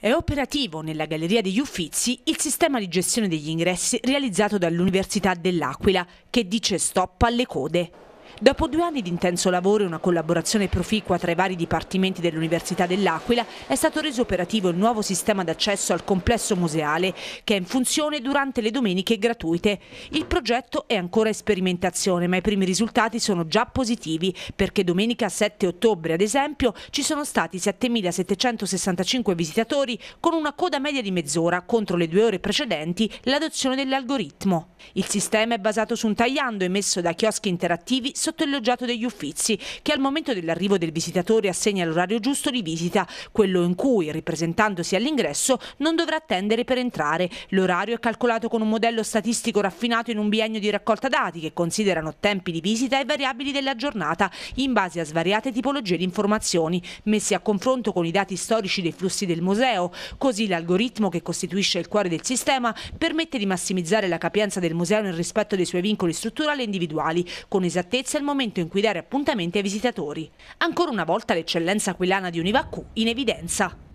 È operativo nella Galleria degli Uffizi il sistema di gestione degli ingressi realizzato dall'Università dell'Aquila, che dice stop alle code. Dopo due anni di intenso lavoro e una collaborazione proficua tra i vari dipartimenti dell'Università dell'Aquila, è stato reso operativo il nuovo sistema d'accesso al complesso museale, che è in funzione durante le domeniche gratuite. Il progetto è ancora in sperimentazione, ma i primi risultati sono già positivi, perché domenica 7 ottobre, ad esempio, ci sono stati 7.765 visitatori con una coda media di mezz'ora contro le due ore precedenti l'adozione dell'algoritmo. Il sistema è basato su un tagliando emesso da chioschi interattivi sotto il loggiato degli Uffizi, che al momento dell'arrivo del visitatore assegna l'orario giusto di visita, quello in cui, ripresentandosi all'ingresso, non dovrà attendere per entrare. L'orario è calcolato con un modello statistico raffinato in un biennio di raccolta dati che considerano tempi di visita e variabili della giornata in base a svariate tipologie di informazioni messi a confronto con i dati storici dei flussi del museo. Così l'algoritmo che costituisce il cuore del sistema permette di massimizzare la capienza del museo nel rispetto dei suoi vincoli strutturali e individuali con esattezza sicurezza il momento in cui dare appuntamenti ai visitatori. Ancora una volta l'eccellenza aquilana di Univacu in evidenza.